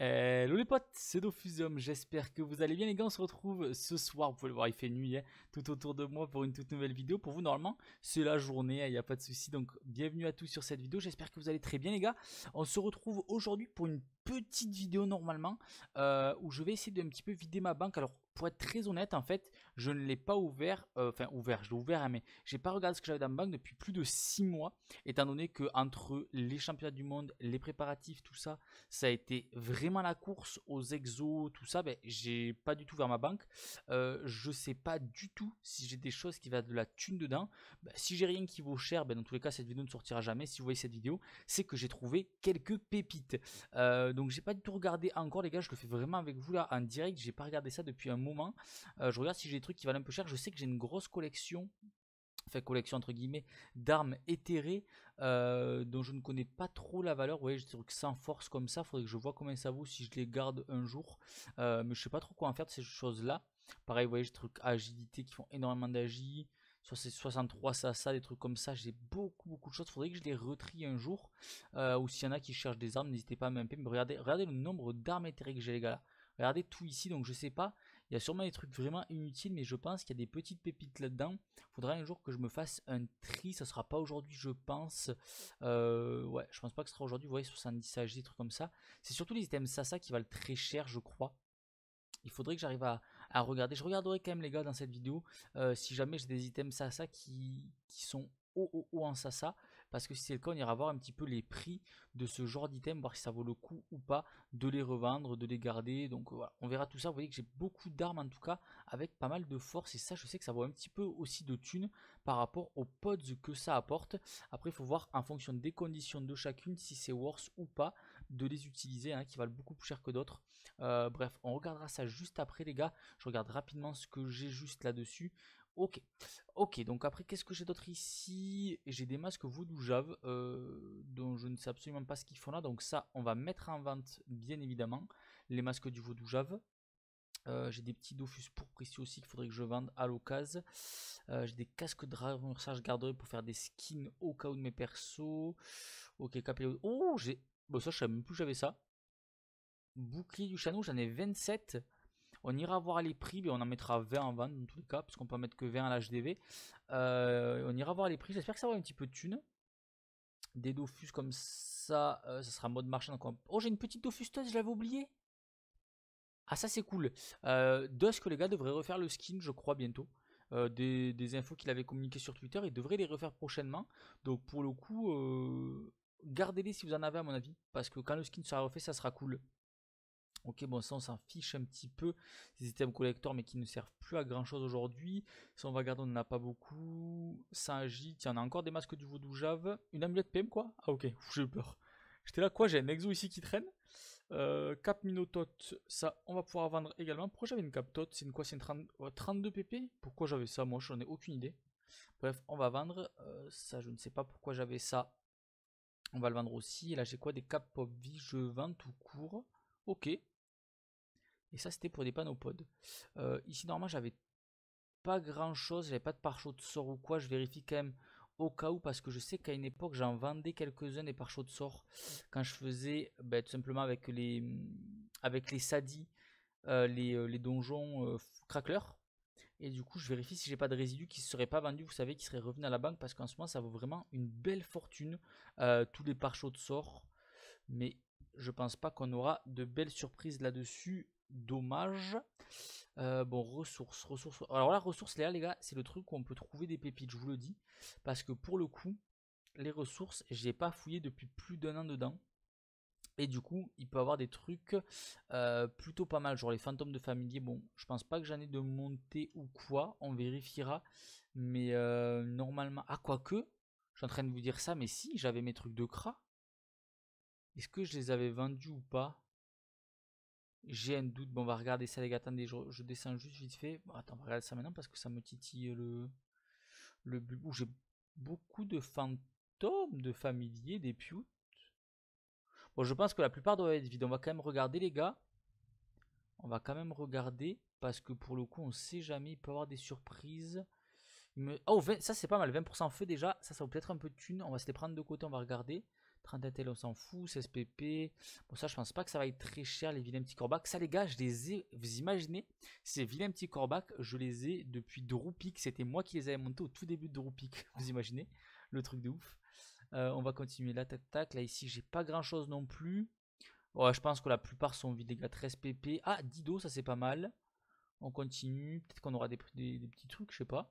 Hello euh, les potes, c'est Dofusium, j'espère que vous allez bien les gars, on se retrouve ce soir, vous pouvez le voir il fait nuit, hein, tout autour de moi pour une toute nouvelle vidéo, pour vous normalement c'est la journée, il hein, n'y a pas de souci, donc bienvenue à tous sur cette vidéo, j'espère que vous allez très bien les gars, on se retrouve aujourd'hui pour une petite vidéo normalement euh, où je vais essayer d'un petit peu vider ma banque. Alors pour être très honnête en fait je ne l'ai pas ouvert, euh, enfin ouvert, je l'ai ouvert hein, mais j'ai pas regardé ce que j'avais dans ma banque depuis plus de 6 mois étant donné que entre les championnats du monde, les préparatifs, tout ça, ça a été vraiment la course aux exos, tout ça, ben, j'ai pas du tout ouvert ma banque. je euh, je sais pas du tout si j'ai des choses qui va de la thune dedans. Ben, si j'ai rien qui vaut cher, ben, dans tous les cas cette vidéo ne sortira jamais. Si vous voyez cette vidéo, c'est que j'ai trouvé quelques pépites donc j'ai pas du tout regardé encore les gars, je le fais vraiment avec vous là en direct, j'ai pas regardé ça depuis un moment. Euh, je regarde si j'ai des trucs qui valent un peu cher, je sais que j'ai une grosse collection enfin collection entre guillemets d'armes éthérées euh, dont je ne connais pas trop la valeur. Vous voyez, j'ai des trucs sans force comme ça. Faudrait que je vois combien ça vaut si je les garde un jour. Euh, mais je sais pas trop quoi en faire de ces choses-là. Pareil, vous voyez, j'ai des trucs agilité qui font énormément d'agilité 63 ça, ça, des trucs comme ça. J'ai beaucoup, beaucoup de choses. Faudrait que je les retrie un jour. Euh, ou s'il y en a qui cherchent des armes, n'hésitez pas à m'imper. Mais regardez, regardez le nombre d'armes éthériques que j'ai, les gars. Là. Regardez tout ici, donc je sais pas. Il y a sûrement des trucs vraiment inutiles, mais je pense qu'il y a des petites pépites là-dedans. faudrait un jour que je me fasse un tri. Ça sera pas aujourd'hui, je pense. Euh, ouais, je pense pas que ce sera aujourd'hui. Vous voyez, 70 j'ai des trucs comme ça. C'est surtout les items ça qui valent très cher, je crois. Il faudrait que j'arrive à, à regarder. Je regarderai quand même les gars dans cette vidéo euh, si jamais j'ai des items Sasa qui, qui sont haut, haut, en Sasa. Parce que si c'est le cas, on ira voir un petit peu les prix de ce genre d'items, voir si ça vaut le coup ou pas de les revendre, de les garder. Donc voilà, on verra tout ça. Vous voyez que j'ai beaucoup d'armes en tout cas, avec pas mal de force. Et ça, je sais que ça vaut un petit peu aussi de thunes par rapport aux pods que ça apporte. Après, il faut voir en fonction des conditions de chacune si c'est worse ou pas de les utiliser, hein, qui valent beaucoup plus cher que d'autres. Euh, bref, on regardera ça juste après les gars. Je regarde rapidement ce que j'ai juste là-dessus. Ok, ok, donc après qu'est-ce que j'ai d'autre ici J'ai des masques Voodoo Jave, euh, dont je ne sais absolument pas ce qu'ils font là, donc ça on va mettre en vente bien évidemment, les masques du Voodoo Jave. Euh, j'ai des petits Dofus pour précis aussi qu'il faudrait que je vende à l'occasion. j'ai des casques de ça je garderai pour faire des skins au cas où de mes persos. Ok, capello. Oh, j'ai. Bon, bah, ça, je même plus j'avais ça. Bouclier du chanou, j'en ai 27. On ira voir les prix, mais on en mettra 20 en vente dans tous les cas, parce qu'on peut mettre que 20 à l'HDV. Euh, on ira voir les prix. J'espère que ça va un petit peu de thunes. Des Dofus comme ça, euh, ça sera mode marchand. Oh, j'ai une petite Dofusteuse, je l'avais oublié. Ah, ça c'est cool. Euh, que les gars, devraient refaire le skin, je crois, bientôt. Euh, des, des, infos qu'il avait communiquées sur Twitter, il devrait les refaire prochainement. Donc pour le coup, gardez-les si vous en avez à mon avis, parce que quand le skin sera refait, ça sera cool. Ok, bon, ça on s'en fiche un petit peu, ces items collector, mais qui ne servent plus à grand chose aujourd'hui. Si on va garder on n'en a pas beaucoup. Ça agit, tiens, on a encore des masques du vaudou Java. Une amulette PM, quoi Ah, ok, j'ai eu peur. J'étais là, quoi J'ai un exo ici qui traîne. Euh, cap Minotot, ça on va pouvoir vendre également. Pourquoi j'avais une Cap Tot C'est une quoi C'est une 32 euh, PP Pourquoi j'avais ça Moi, j'en ai aucune idée. Bref, on va vendre. Euh, ça, je ne sais pas pourquoi j'avais ça. On va le vendre aussi. Et là, j'ai quoi Des cap pop vie. Je vends tout court. Ok. Et ça, c'était pour des panopodes. Euh, ici, normalement, j'avais pas grand chose. J'avais pas de pare de sort ou quoi. Je vérifie quand même au cas où parce que je sais qu'à une époque j'en vendais quelques-uns des pare de sort quand je faisais ben, tout simplement avec les avec les sadis euh, les, euh, les, donjons et du coup, je vérifie si j'ai pas de résidus qui ne seraient pas vendus, vous savez, qui seraient revenus à la banque. Parce qu'en ce moment, ça vaut vraiment une belle fortune. Euh, tous les pare de sort. Mais je pense pas qu'on aura de belles surprises là-dessus. Dommage. Euh, bon, ressources, ressources. Alors là, ressources, les gars, c'est le truc où on peut trouver des pépites, je vous le dis. Parce que pour le coup, les ressources, j'ai pas fouillé depuis plus d'un an dedans. Et du coup, il peut avoir des trucs euh, plutôt pas mal, genre les fantômes de familier. Bon, je pense pas que j'en ai de montée ou quoi, on vérifiera. Mais euh, normalement, ah quoique, je suis en train de vous dire ça, mais si, j'avais mes trucs de cra. Est-ce que je les avais vendus ou pas J'ai un doute, bon on va regarder ça les gars, attendez, je, descends juste vite fait. attends, on va regarder ça maintenant parce que ça me titille le... Le Où j'ai beaucoup de fantômes de familier, des pioutes. Bon, je pense que la plupart doivent être vide, On va quand même regarder, les gars. On va quand même regarder. Parce que pour le coup, on sait jamais. Il peut y avoir des surprises. Oh, ça c'est pas mal. 20% feu déjà. Ça, ça vaut peut-être un peu de thune. On va se les prendre de côté. On va regarder. 30 tel on s'en fout. 16 PP. Bon, ça, je pense pas que ça va être très cher, les vilains petits corbacs. Ça, les gars, je les ai. Vous imaginez Ces vilains petits corbac. je les ai depuis Drupik C'était moi qui les avais montés au tout début de Drupik, Vous imaginez Le truc de ouf. Euh, on va continuer là, tac, tac. Là, ici, j'ai pas grand chose non plus. Ouais, je pense que la plupart sont vides, les 13 PP. Ah, Dido, ça c'est pas mal. On continue. Peut-être qu'on aura des, petits trucs, je sais pas.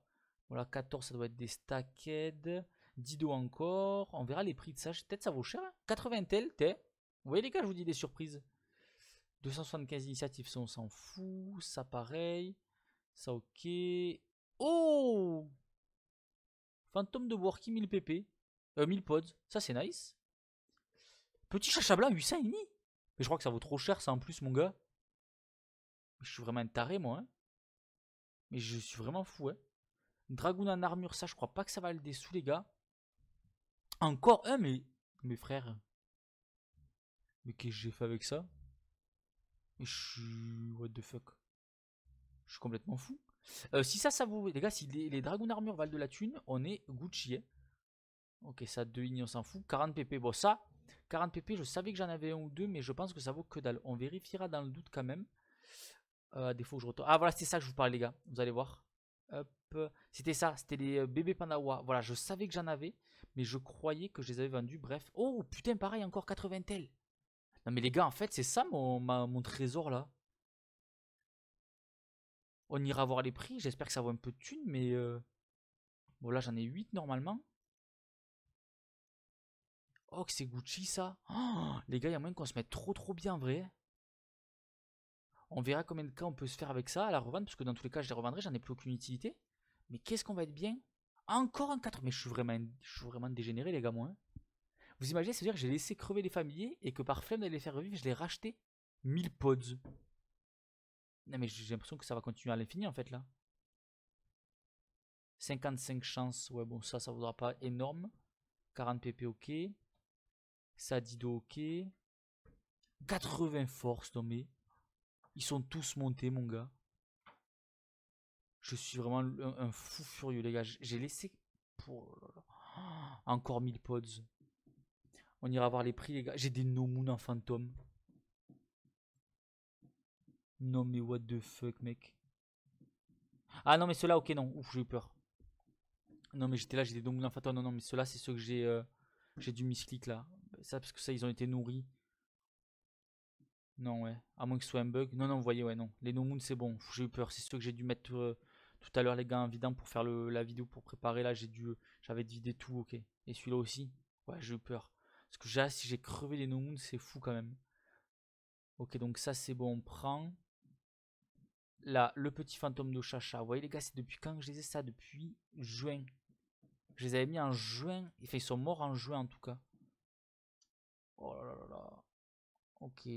Voilà, 14, ça doit être des stacked. Dido encore. On verra les prix de ça. Peut-être ça vaut cher. 80 tel, t'es. Vous voyez, les gars, je vous dis des surprises. 275 initiatives, ça on s'en fout. Ça pareil. Ça ok. Oh Fantôme de Worky 1000 PP. 1000 euh, pods, ça c'est nice. Petit chacha blanc, demi Mais je crois que ça vaut trop cher ça en plus, mon gars. Je suis vraiment un taré, moi. Hein. Mais je suis vraiment fou, hein. Dragoon en armure, ça, je crois pas que ça va des sous, les gars. Encore un, mais... Mes frères... Mais qu'est-ce que j'ai fait avec ça je suis... What the fuck Je suis complètement fou. Euh, si ça, ça vaut... Les gars, si les, les en armure valent de la thune, on est Gucci, hein. Ok, ça 2 lignes on s'en fout. 40 pp, bon ça, 40 pp, je savais que j'en avais un ou deux, mais je pense que ça vaut que dalle. On vérifiera dans le doute quand même. Euh, fois, je retourne. Ah voilà, c'était ça que je vous parlais les gars, vous allez voir. C'était ça, c'était les euh, bébés Panawa. Voilà, je savais que j'en avais, mais je croyais que je les avais vendus. Bref. Oh putain, pareil, encore 80 tels. Non mais les gars, en fait, c'est ça mon, mon trésor là. On ira voir les prix. J'espère que ça vaut un peu de thunes, mais... Euh, bon là, j'en ai 8 normalement. Oh, que c'est Gucci ça. Oh, les gars, il y a moyen qu'on se mette trop trop bien, vrai. On verra combien de cas on peut se faire avec ça à la revente, parce que dans tous les cas, je les revendrai, j'en ai plus aucune utilité. Mais qu'est-ce qu'on va être bien Encore un 4, mais je suis vraiment, je suis vraiment dégénéré, les gars, moi. Hein. Vous imaginez, c'est-à-dire que j'ai laissé crever les familiers et que par flemme d'aller les faire revivre, je les racheté 1000 pods. Non, mais j'ai l'impression que ça va continuer à l'infini en fait là. 55 chances, ouais, bon, ça, ça vaudra pas énorme. 40 pp, ok. Ça dit ok. 80 forces, non mais. Ils sont tous montés, mon gars. Je suis vraiment un, fou furieux, les gars. J'ai laissé. Pour... Oh encore 1000 pods. On ira voir les prix, les gars. J'ai des no moon en fantôme. Non, mais what the fuck, mec. Ah non, mais cela ok, non. Ouf, j'ai eu peur. Non, mais j'étais là, j'ai des no moon en fantôme. Non, non, mais cela c'est ceux que j'ai. Euh, j'ai du misclick là ça parce que ça ils ont été nourris. Non ouais, à moins que soit un bug. Non non, vous voyez ouais non, les no moon c'est bon. J'ai eu peur, c'est sûr que j'ai dû mettre euh, tout à l'heure les gars En vidant pour faire le, la vidéo pour préparer là, j'ai dû j'avais vidé tout, OK. Et celui-là aussi. Ouais, j'ai eu peur. Parce que j'ai si j'ai crevé les no moon, c'est fou quand même. OK, donc ça c'est bon, on prend. Là, le petit fantôme de Chacha. Vous voyez les gars, c'est depuis quand que je les ai ça Depuis juin. Je les avais mis en juin. Enfin, ils sont morts en juin en tout cas. Oh là là là là. Ok.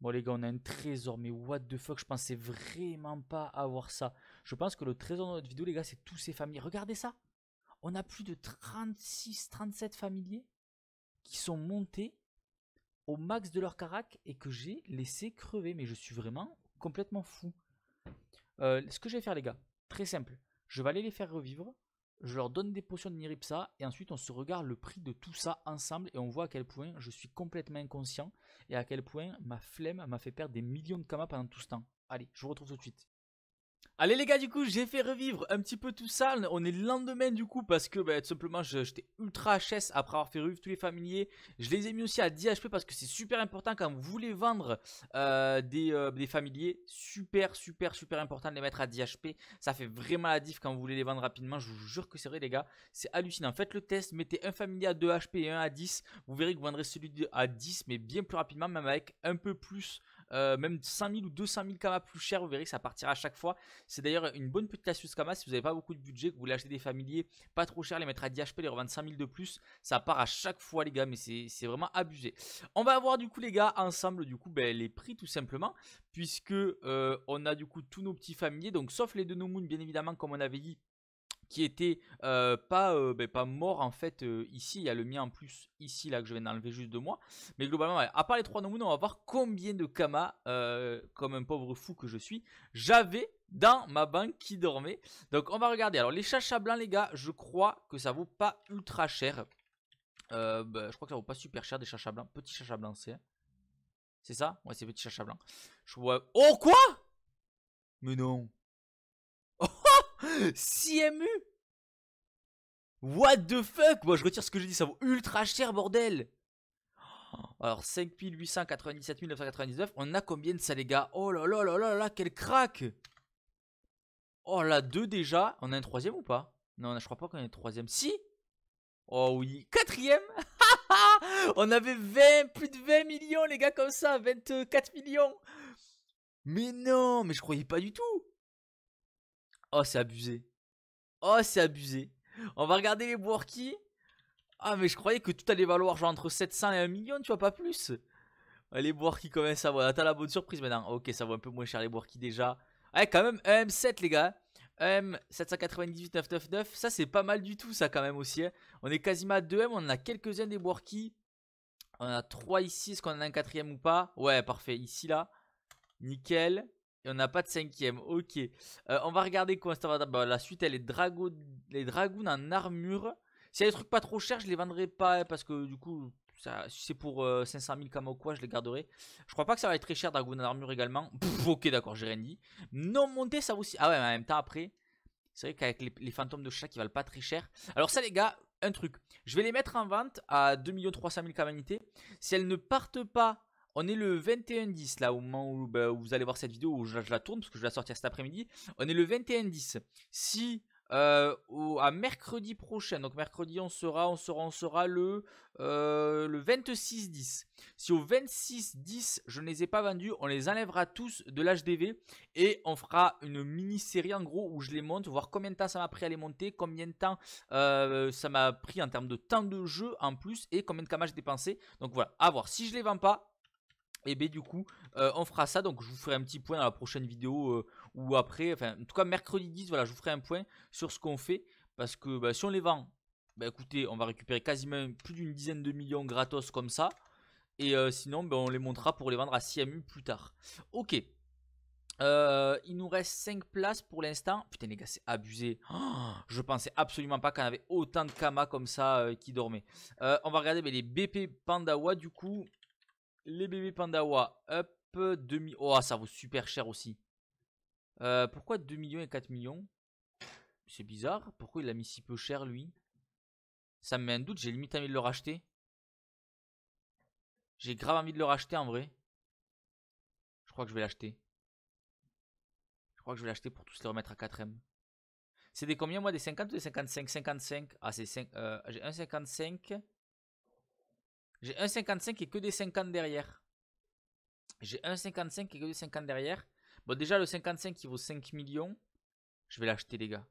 Bon les gars, on a un trésor, mais what the fuck, je pensais vraiment pas avoir ça. Je pense que le trésor de notre vidéo, les gars, c'est tous ces familles. Regardez ça On a plus de 36, 37 familiers qui sont montés au max de leur carac et que j'ai laissé crever. Mais je suis vraiment complètement fou. Euh, ce que je vais faire, les gars, très simple. Je vais aller les faire revivre je leur donne des potions de Niripsa et ensuite on se regarde le prix de tout ça ensemble et on voit à quel point je suis complètement inconscient et à quel point ma flemme m'a fait perdre des millions de kamas pendant tout ce temps. Allez, je vous retrouve tout de suite. Allez les gars du coup j'ai fait revivre un petit peu tout ça, on est le lendemain du coup parce que bah, tout simplement j'étais ultra HS après avoir fait revivre tous les familiers, je les ai mis aussi à 10 HP parce que c'est super important quand vous voulez vendre euh, des, euh, des, familiers, super super super important de les mettre à 10 HP, ça fait vraiment la diff quand vous voulez les vendre rapidement, je vous jure que c'est vrai les gars, c'est hallucinant, faites le test, mettez un familier à 2 HP et un à 10, vous verrez que vous vendrez celui à 10 mais bien plus rapidement même avec un peu plus euh, même même 5000 ou 200 000 kamas plus cher, vous verrez que ça partira à chaque fois. C'est d'ailleurs une bonne petite astuce kama si vous n'avez pas beaucoup de budget, que vous voulez acheter des familiers pas trop cher, les mettre à 10 HP, les revendre 000 de plus, ça part à chaque fois les gars, mais c'est vraiment abusé. On va avoir du coup les gars ensemble du coup ben, les prix tout simplement, puisque euh, on a du coup tous nos petits familiers, donc sauf les deux no moon bien évidemment comme on avait dit qui était euh, pas, euh, ben, pas mort en fait euh, ici. Il y a le mien en plus ici là que je viens d'enlever juste de moi. Mais globalement, à part les trois noms, on va voir combien de Kama, comme un pauvre fou que je suis, j'avais dans ma banque qui dormait. Donc on va regarder. Alors les chachas blancs les gars, je crois que ça vaut pas ultra cher. Ben, je crois que ça vaut pas super cher des chachas blancs. Petit chacha blanc c'est... Hein. C'est ça Ouais, c'est petit chacha blanc. Je vois... Oh quoi Mais non si MU What the fuck Moi, je retire ce que j'ai dit, ça vaut ultra cher, bordel Alors, 5897 999, on a combien de ça, les gars Oh là là là là là, quel crack Oh là, deux déjà. On a un troisième ou pas Non, je crois pas qu'on ait un troisième. Si Oh oui, quatrième On avait 20, plus de 20 millions, les gars, comme ça, 24 millions Mais non, mais je croyais pas du tout Oh, c'est abusé Oh, c'est abusé On va regarder les qui Ah, mais je croyais que tout allait valoir genre entre 700 et 1 million, tu vois, pas plus. Ah, les Borki, commencent à ça vaut. T'as la bonne surprise maintenant. Ok, ça vaut un peu moins cher les qui déjà. Ouais, eh, quand même, 1 M7, les gars. 1 m 798999 Ça, c'est pas mal du tout, ça, quand même aussi. Hein. On est quasiment à 2M. On a quelques-uns des Borki. On a 3 ici. Est-ce qu'on en a un quatrième ou pas Ouais, parfait. Ici, là. Nickel. Et on n'a pas de cinquième, ok. Euh, on va regarder quoi bah, La suite, elle est drago... les dragons en armure. S'il y a des trucs pas trop chers, je les vendrai pas hein, parce que du coup, ça, si c'est pour 500 000 ou quoi, je les garderai. Je crois pas que ça va être très cher, dragon en armure également. ok, d'accord, j'ai rien dit. Non monter ça aussi. Ah ouais, mais en même temps, après, c'est vrai qu'avec les, fantômes de chat qui valent pas très cher. Alors, ça, les gars, un truc. Je vais les mettre en vente à 2 300 000 mille Si elles ne partent pas on est le 21-10 là, au moment bah, où, vous allez voir cette vidéo, où je, la tourne parce que je vais la sortir cet après-midi. On est le 21-10. Si euh, à mercredi prochain. Donc mercredi on sera, on sera, sera le, euh, le 26-10. Si au 26-10 je ne les ai pas vendus, on les enlèvera tous de l'HDV et on fera une mini-série en gros où je les monte, voir combien de temps ça m'a pris à les monter, combien de temps euh, ça m'a pris en termes de temps de jeu en plus et combien de kamas j'ai dépensé. Donc voilà, à voir. Si je les vends pas, et bien du coup, euh, on fera ça, donc je vous ferai un petit point dans la prochaine vidéo euh, ou après, enfin en tout cas mercredi 10, voilà, je vous ferai un point sur ce qu'on fait, parce que bah, si on les vend, bah, écoutez, on va récupérer quasiment plus d'une dizaine de millions gratos comme ça, et euh, sinon bah, on les montrera pour les vendre à CMU plus tard. Ok, il nous reste 5 places pour l'instant, putain les gars c'est abusé, oh, je pensais absolument pas qu'on avait autant de Kama comme ça qui dormaient. on va regarder les BP Pandawa du coup, les bébés pandawa, up. 2 millions. Oh, ça vaut super cher aussi. Euh, pourquoi 2 millions et 4 millions C'est bizarre. Pourquoi il l'a mis si peu cher, lui Ça me met un doute. J'ai limite envie de le racheter. J'ai grave envie de le racheter, en vrai. Je crois que je vais l'acheter. Je crois que je vais l'acheter pour tous les remettre à 4M. C'est des combien, moi Des 50 ou des 55 55 Ah, c'est 5... Euh, J'ai un j'ai 1,55 et que des 50 derrière. J'ai 1,55 et que des 50 derrière. Bon, déjà, le 55 qui vaut 5 millions. Je vais l'acheter, les gars.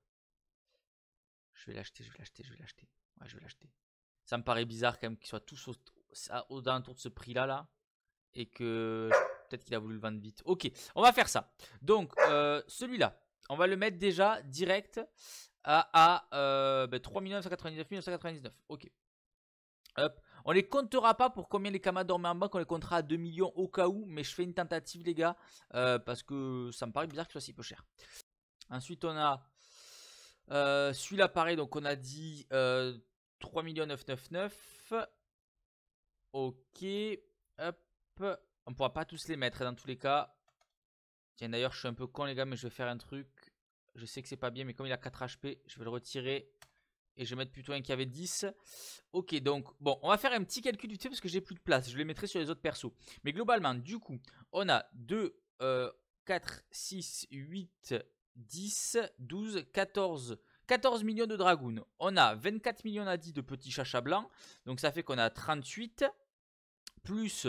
Je vais l'acheter, je vais l'acheter, je vais l'acheter. Ouais, je vais l'acheter. Ça me paraît bizarre quand même qu'il soit tous au, de ce prix-là. Là, et que peut-être qu'il a voulu le vendre vite. Ok, on va faire ça. Donc, euh, celui-là, on va le mettre déjà direct à, à 3 999 999. Ok. Hop. On les comptera pas pour combien les kamas dormaient en banque, on les comptera à 2 millions au cas où, mais je fais une tentative les gars, euh, parce que ça me paraît bizarre que ce soit si peu cher. Ensuite on a euh, celui-là pareil, donc on a dit euh, 3 999. Ok, hop, on pourra pas tous les mettre hein, dans tous les cas. Tiens d'ailleurs je suis un peu con les gars, mais je vais faire un truc. Je sais que c'est pas bien, mais comme il a 4 HP, je vais le retirer. Et je vais mettre plutôt un qui avait 10. Ok, donc, bon, on va faire un petit calcul du fait parce que j'ai plus de place. Je les mettrai sur les autres persos. Mais globalement, du coup, on a 2, 4, 6, 8, 10, 12, 14... 14 millions de dragoons. On a 24 millions, à 10 de petits chachas blancs. Donc ça fait qu'on a 38. Plus,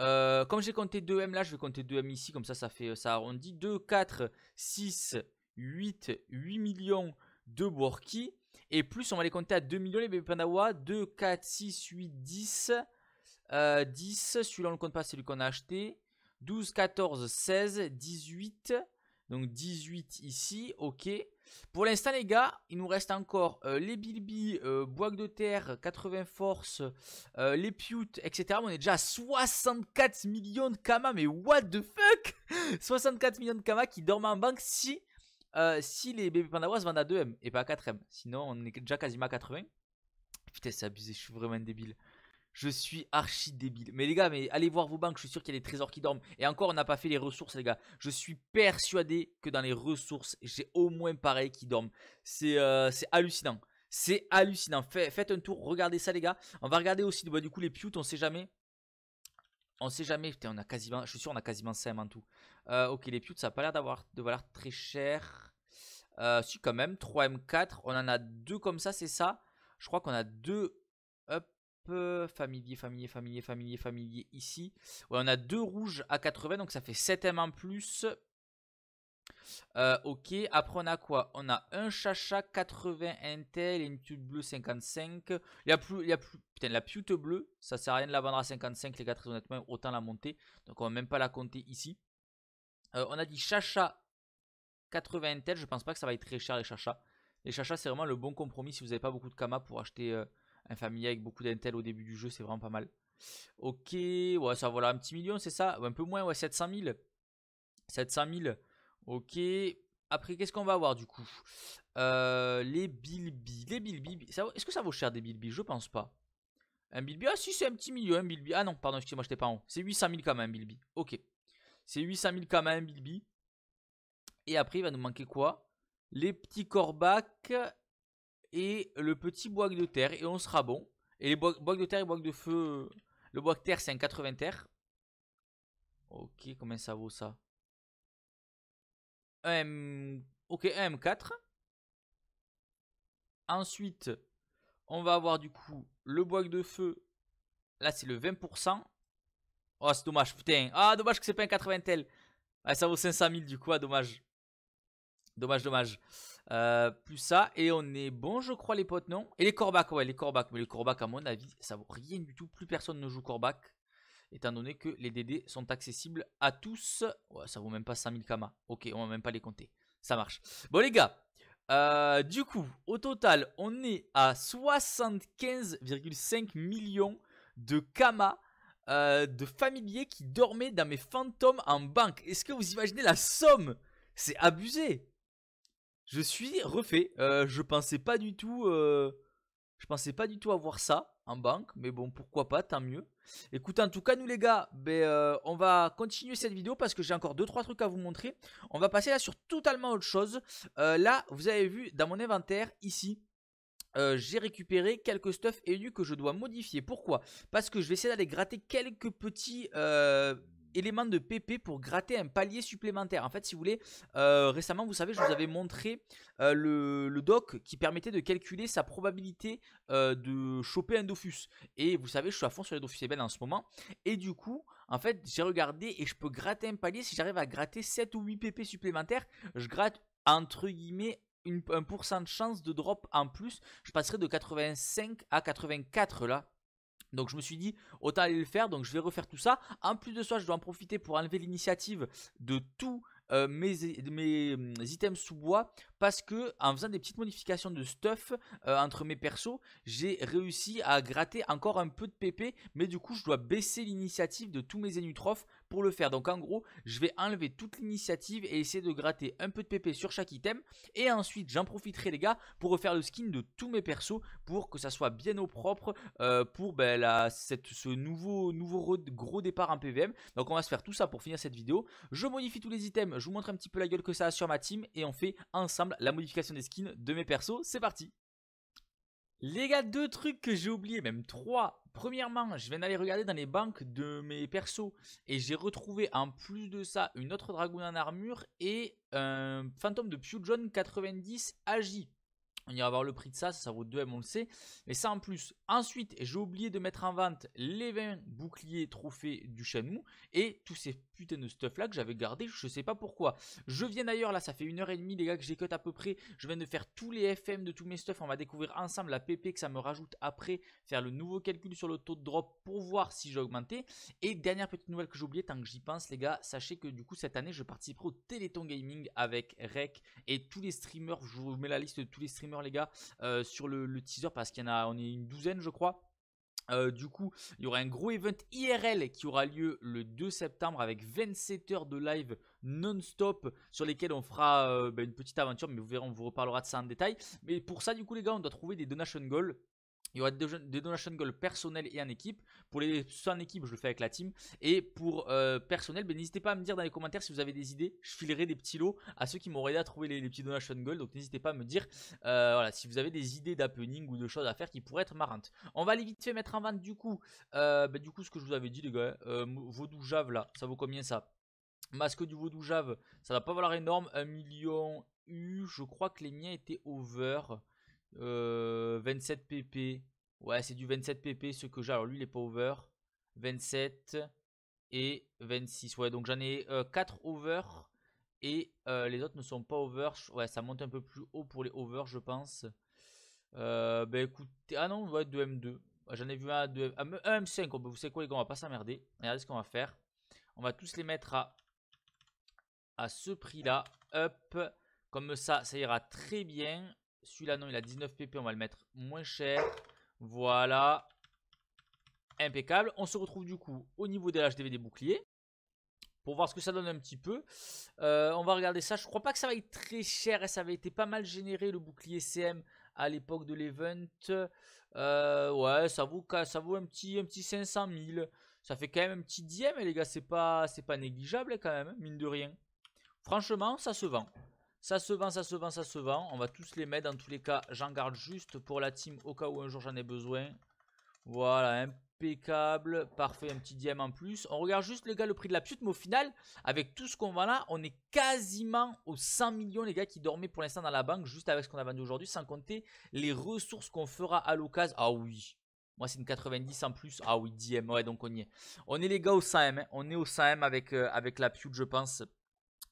euh, comme j'ai compté 2M là, je vais compter 2M ici. Comme ça, ça fait ça arrondit. 2, 4, 6, 8, 8 millions de Borki. Et plus, on va les compter à 2 millions les bébés Pandawa. 2, 4, 6, 8, 10. 10, celui-là on le compte pas, celui qu'on a acheté. 12, 14, 16, 18. Donc 18 ici, ok. Pour l'instant les gars, il nous reste encore euh, les bilby euh, boîte de terre, 80 forces, euh, les pute, etc. on est déjà à 64 millions de kamas, mais what the fuck 64 millions de kamas qui dorment en banque si euh, si les bébés pandawas vendent à 2M et pas à 4M. Sinon, on est déjà quasiment à 80. Putain, c'est abusé, je suis vraiment débile. Je suis archi débile. Mais les gars, mais allez voir vos banques, je suis sûr qu'il y a des trésors qui dorment. Et encore, on n'a pas fait les ressources, les gars. Je suis persuadé que dans les ressources, j'ai au moins pareil qui dorment. C'est euh, C'est hallucinant. C'est hallucinant. Faites un tour, regardez ça les gars. On va regarder aussi bah, du coup les putes, on sait jamais. On sait jamais, on a quasiment, je suis sûr on a quasiment 5 en tout. ok, les putes, ça n'a pas l'air d'avoir de valoir très cher. si quand même, 3M4, on en a deux comme ça, c'est ça. Je crois qu'on a deux up familier, familier, familier, familier, familier ici. Ouais, on a deux rouges à 80, donc ça fait 7M en plus. Euh, ok, après on a quoi On a un Chacha 80 Intel et une pute bleue 55. Il y a plus, il y a plus, putain, la pute bleue, ça sert à rien de la vendre à 55, les gars, honnêtement, autant la monter. Donc on va même pas la compter ici. Euh, on a dit Chacha 80 Intel, je pense pas que ça va être très cher les Chachas Les Chachas, c'est vraiment le bon compromis si vous n'avez pas beaucoup de Kama pour acheter euh, un familier avec beaucoup d'Intel au début du jeu, c'est vraiment pas mal. Ok, ouais, ça voilà un petit million, c'est ça Un peu moins, ouais, 700 000. 700 000. Ok. Après, qu'est-ce qu'on va avoir du coup euh, Les Bilbi. Les Est-ce que ça vaut cher des Bilbi? Je pense pas. Un bilbi, Ah si, c'est un petit milieu. Un bilbi, Ah non, pardon, excusez-moi, j'étais pas en haut. C'est 800 000 quand même, un bilbi, Ok. C'est 800 000 quand même, un Bilby. Et après, il va nous manquer quoi Les petits corbacs et le petit bois de terre. Et on sera bon. Et les bois de terre et bois de feu. Le bois de terre, c'est un 80 terre. Ok, combien ça vaut ça Ok, m 4 Ensuite, on va avoir du coup le bois de feu. Là, c'est le 20%. Oh, c'est dommage, putain. Ah, dommage que c'est pas un 80 tel. Ah, ça vaut 500 000 du coup, ah, dommage. Dommage, dommage. Euh, plus ça, et on est bon, je crois, les potes, non Et les corbacs, ouais, les corbacs. Mais les corbacs, à mon avis, ça vaut rien du tout. Plus personne ne joue corbac étant donné que les DD sont accessibles à tous. Ouais, ça vaut même pas 5000 kama. Ok, on va même pas les compter. Ça marche. Bon les gars, euh, du coup, au total, on est à 75,5 millions de kamas euh, de familiers qui dormaient dans mes fantômes en banque. Est-ce que vous imaginez la somme C'est abusé. Je suis refait. Euh, je pensais pas du tout. je pensais pas du tout avoir ça en banque. Mais bon, pourquoi pas, tant mieux. Écoute, en tout cas, nous les gars, ben, euh, on va continuer cette vidéo parce que j'ai encore 2-3 trucs à vous montrer. On va passer là sur totalement autre chose. Euh, là, vous avez vu dans mon inventaire, ici, euh, j'ai récupéré quelques stuff élus que je dois modifier. Pourquoi Parce que je vais essayer d'aller gratter quelques petits élément de PP pour gratter un palier supplémentaire. En fait, si vous voulez, euh, récemment, vous savez, je vous avais montré euh, le, doc qui permettait de calculer sa probabilité euh, de choper un Dofus. Et vous savez, je suis à fond sur les Dofus et en ce moment. Et du coup, en fait, j'ai regardé et je peux gratter un palier. Si j'arrive à gratter 7 ou 8 PP supplémentaires, je gratte entre guillemets une, un pourcent de chance de drop en plus. Je passerai de 85 à 84 là donc je me suis dit, autant aller le faire, donc je vais refaire tout ça. En plus de ça, je dois en profiter pour enlever l'initiative de tous euh, mes, hum, items sous bois parce que en faisant des petites modifications de stuff euh, entre mes persos, j'ai réussi à gratter encore un peu de PP, mais du coup je dois baisser l'initiative de tous mes énutrophes pour le faire. Donc en gros, je vais enlever toute l'initiative et essayer de gratter un peu de PP sur chaque item. Et ensuite, j'en profiterai les gars pour refaire le skin de tous mes persos pour que ça soit bien au propre euh, pour ben, ce nouveau, nouveau gros départ en PVM. Donc on va se faire tout ça pour finir cette vidéo. Je modifie tous les items, je vous montre un petit peu la gueule que ça a sur ma team et on fait ensemble la modification des skins de mes persos. C'est parti les gars, deux trucs que j'ai oublié, même trois Premièrement, je viens d'aller regarder dans les banques de mes persos et j'ai retrouvé en plus de ça une autre dragon en armure et un fantôme de Pew John 90 agi. On ira voir le prix de ça, ça vaut 2M, on le sait. Mais ça en plus. Ensuite, j'ai oublié de mettre en vente les 20 boucliers trophées du Shenmue et tous ces putain de stuff là que j'avais gardé, je sais pas pourquoi. Je viens d'ailleurs là, ça fait une heure et demie les gars que j'ai cut à peu près. Je viens de faire tous les FM de tous mes stuff. On va découvrir ensemble la PP que ça me rajoute après, faire le nouveau calcul sur le taux de drop pour voir si j'ai augmenté. Et dernière petite nouvelle que j'ai tant que j'y pense les gars, sachez que du coup cette année je participerai au Téléthon Gaming avec Rec et tous les streamers. Je vous mets la liste de tous les streamers les gars euh, sur le, le teaser parce qu'il y en a, on est une douzaine je crois. Euh, du coup, il y aura un gros event IRL qui aura lieu le 2 septembre avec 27 heures de live non-stop sur lesquelles on fera euh, bah, une petite aventure, mais vous verrez, on vous reparlera de ça en détail. Mais pour ça, du coup, les gars, on doit trouver des donation goals il y aura des, donations donation personnelles personnels et en équipe. Pour les 100 en équipe, je le fais avec la team. Et pour euh, personnel, ben, n'hésitez pas à me dire dans les commentaires si vous avez des idées. Je filerai des petits lots à ceux qui m'auraient aidé à trouver les, petits donations gold. Donc n'hésitez pas à me dire euh, voilà, si vous avez des idées d'happening ou de choses à faire qui pourraient être marrantes. On va aller vite fait mettre en vente du coup, euh, ben, du coup ce que je vous avais dit les gars. Hein, vaudou Jave là, ça vaut combien ça Masque du vaudou Jave, ça va pas valoir énorme. 1 million U, je crois que les miens étaient over. 27 euh, PP. Ouais, c'est du 27 PP ce que j'ai. Alors lui, il est pas over. 27 et 26. Ouais, donc j'en ai 4 euh, over. Et euh, les autres ne sont pas over. Ouais, ça monte un peu plus haut pour les over, je pense. bah écoutez. Ah non, être 2M2. J'en ai vu un, de ah, un M5. Ben, vous savez quoi, les gars, on va pas s'emmerder. Regardez ce qu'on va faire. On va tous les mettre à, à ce prix-là. Up. Comme ça, ça ira très bien. Celui-là, non, il a 19 PP. On va le mettre moins cher. Voilà. Impeccable. On se retrouve du coup au niveau des HDV des boucliers. Pour voir ce que ça donne un petit peu. Euh, on va regarder ça. Je crois pas que ça va être très cher. Ça avait été pas mal généré le bouclier CM à l'époque de l'event. Euh, ouais, ça vaut, un, petit, 500 000. Ça fait quand même un petit dième, les gars. C'est pas, pas négligeable hein, quand même, mine de rien. Franchement, ça se vend. Ça se vend, ça se vend, ça se vend. On va tous les mettre. Dans tous les cas, j'en garde juste pour la team au cas où un jour j'en ai besoin. Voilà, impeccable. Parfait, un petit DM en plus. On regarde juste, les gars, le prix de la pute. Mais au final, avec tout ce qu'on vend là, on est quasiment aux 100 millions, les gars, qui dormaient pour l'instant dans la banque. Juste avec ce qu'on a vendu aujourd'hui, sans compter les ressources qu'on fera à l'occasion. Ah oui, moi, c'est une 90 en plus. Ah oui, 10 Ouais, donc on y est. On est les gars au 100M. Hein. On est au 100M avec, euh, avec la pute, je pense.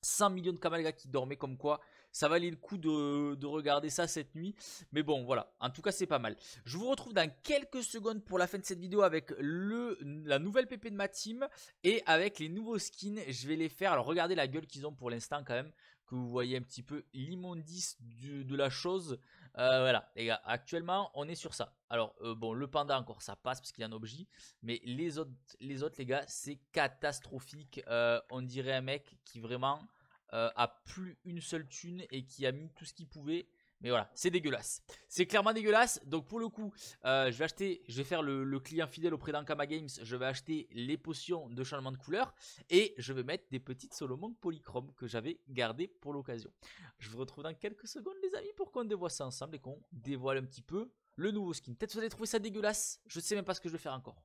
100 millions de Kamalga qui dormaient comme quoi ça valait le coup de, regarder ça cette nuit. Mais bon voilà, en tout cas c'est pas mal. Je vous retrouve dans quelques secondes pour la fin de cette vidéo avec le, la nouvelle PP de ma team et avec les nouveaux skins. Je vais les faire, alors regardez la gueule qu'ils ont pour l'instant quand même que vous voyez un petit peu l'immondice de la chose. Euh, voilà, les gars, actuellement, on est sur ça. Alors, euh, bon, le panda encore, ça passe parce qu'il a un objet. Mais les autres, les autres, les gars, c'est catastrophique. Euh, on dirait un mec qui vraiment a euh, plus une seule thune et qui a mis tout ce qu'il pouvait. Mais voilà, c'est dégueulasse. C'est clairement dégueulasse. Donc pour le coup, euh, je vais acheter, je vais faire le, client fidèle auprès d'Ankama Games. Je vais acheter les potions de changement de couleur et je vais mettre des petites Solomon polychrome que j'avais gardées pour l'occasion. Je vous retrouve dans quelques secondes les amis pour qu'on dévoile ça ensemble et qu'on dévoile un petit peu le nouveau skin. Peut-être que vous avez trouver ça dégueulasse. Je ne sais même pas ce que je vais faire encore.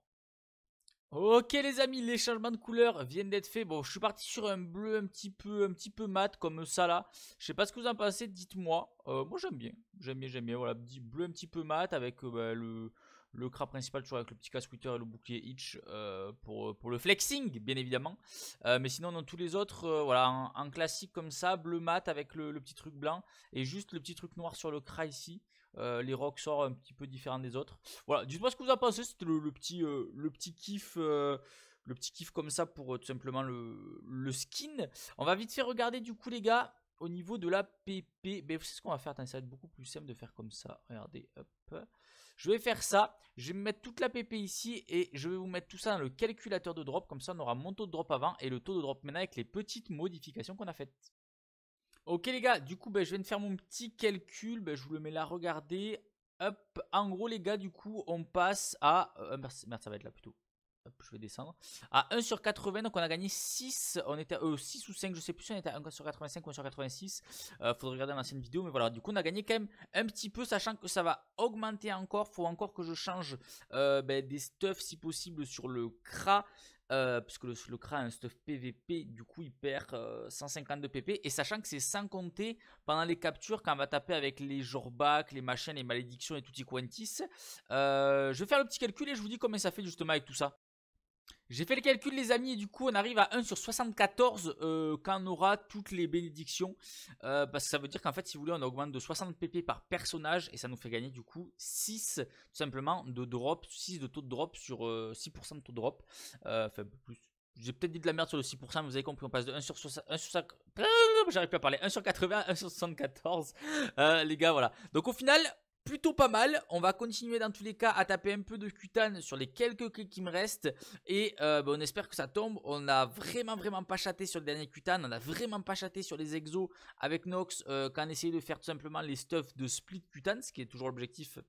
Ok les amis, les changements de couleur viennent d'être faits. Bon, je suis parti sur un bleu un petit peu, un petit peu mat comme ça là. Je sais pas ce que vous en pensez, dites-moi. Euh, moi j'aime bien, j'aime bien, j'aime bien. Voilà, bleu un petit peu mat avec euh, bah, le, cra principal toujours avec le petit casque Twitter et le bouclier itch euh, pour, pour le flexing bien évidemment. mais sinon dans tous les autres, voilà, en, classique comme ça, bleu mat avec le, petit truc blanc et juste le petit truc noir sur le cra ici. Euh, les rocks sortent un petit peu différents des autres. Voilà, dites-moi ce que vous en pensez. C'était le, petit, euh, le petit kiff. Euh, le petit kiff comme ça pour tout simplement le, skin. On va vite faire regarder du coup les gars au niveau de la PP. Mais ben, vous savez ce qu'on va faire Attends, ça va être beaucoup plus simple de faire comme ça. Regardez, hop. Je vais faire ça. Je vais mettre toute la PP ici et je vais vous mettre tout ça dans le calculateur de drop. Comme ça, on aura mon taux de drop avant et le taux de drop maintenant avec les petites modifications qu'on a faites. Ok les gars, du coup, ben, je viens de faire mon petit calcul, ben, je vous le mets là, regardez. en gros les gars, du coup, on passe à... Euh, merde, ça va être là plutôt. je vais descendre. À 1 sur 80, donc on a gagné 6. On était euh, 6 ou 5, je sais plus si on était à 1 sur 85 ou 1 sur 86. Euh, faudrait regarder l'ancienne vidéo, mais voilà. Du coup, on a gagné quand même un petit peu, sachant que ça va augmenter encore. Faut encore que je change euh, ben, des stuffs si possible sur le CRA. Euh, parce puisque le, le un hein, stuff PVP, du coup il perd 152 150 PP, et sachant que c'est sans compter pendant les captures, quand on va taper avec les jorbacs, les machins, les malédictions et tout quantis, euh, je vais faire le petit calcul et je vous dis comment ça fait justement avec tout ça. J'ai fait les calculs les amis et du coup on arrive à 1 sur 74 euh, quand on aura toutes les bénédictions euh, parce que ça veut dire qu'en fait si vous voulez on augmente de 60 pp par personnage et ça nous fait gagner du coup 6 tout simplement de drop, 6 de taux de drop sur 6% euh, de taux de drop, euh, enfin plus, j'ai peut-être dit de la merde sur le 6%, vous avez compris, on passe de 1 sur 60, 1 sur j'arrive plus à parler, 1 sur 80, 1 sur 74, les gars, voilà. Donc au final, plutôt pas mal. On va continuer dans tous les cas à taper un peu de cutane sur les quelques clés qui me restent. Et euh, bah, on espère que ça tombe. On n'a vraiment vraiment pas chaté sur le dernier cutane. On n'a vraiment pas chaté sur les exos avec Nox euh, quand on essayait de faire tout simplement les stuffs de split cutane, ce qui est toujours l'objectif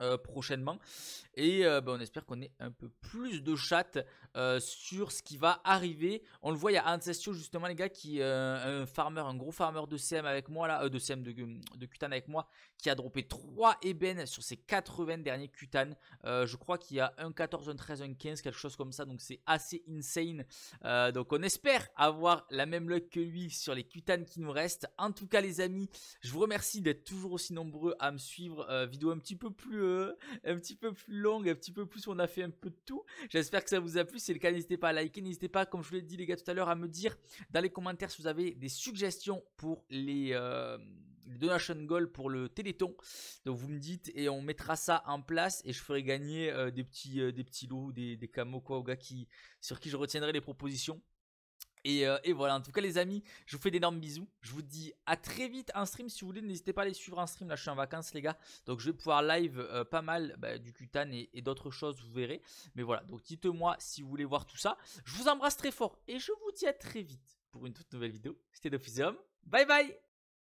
euh, prochainement. Et bah, on espère qu'on ait un peu plus de chat sur ce qui va arriver. On le voit, il y a Ancestio justement les gars qui un farmer, un gros farmer de CM avec moi là, de CM de, de Cutane avec moi, qui a droppé 3 ébènes sur ses 80 derniers cutanes. Euh, je crois qu'il y a un 14, un 13, un 15, quelque chose comme ça. Donc c'est assez insane. Euh, donc on espère avoir la même luck que lui sur les cutanes qui nous restent. En tout cas les amis, je vous remercie d'être toujours aussi nombreux à me suivre. Euh, vidéo un petit peu plus un petit peu plus longue, un petit peu plus on a fait un peu de tout. J'espère que ça vous a plu. Si c'est le cas, n'hésitez pas à liker, n'hésitez pas, comme je vous l'ai dit les gars tout à l'heure, à me dire dans les commentaires si vous avez des suggestions pour les le donation goal pour le Téléthon. Donc vous me dites et on mettra ça en place et je ferai gagner euh, des petits euh, des petits lots, des, camos quoi gars sur qui je retiendrai les propositions. Euh, et, voilà, en tout cas les amis, je vous fais d'énormes bisous. Je vous dis à très vite en stream. Si vous voulez, n'hésitez pas à les suivre en stream. Là, je suis en vacances les gars. Donc je vais pouvoir live pas mal bah, du cutane et, d'autres choses, vous verrez. Mais voilà, donc dites-moi si vous voulez voir tout ça. Je vous embrasse très fort et je vous dis à très vite pour une toute nouvelle vidéo. C'était Dophysium. Bye bye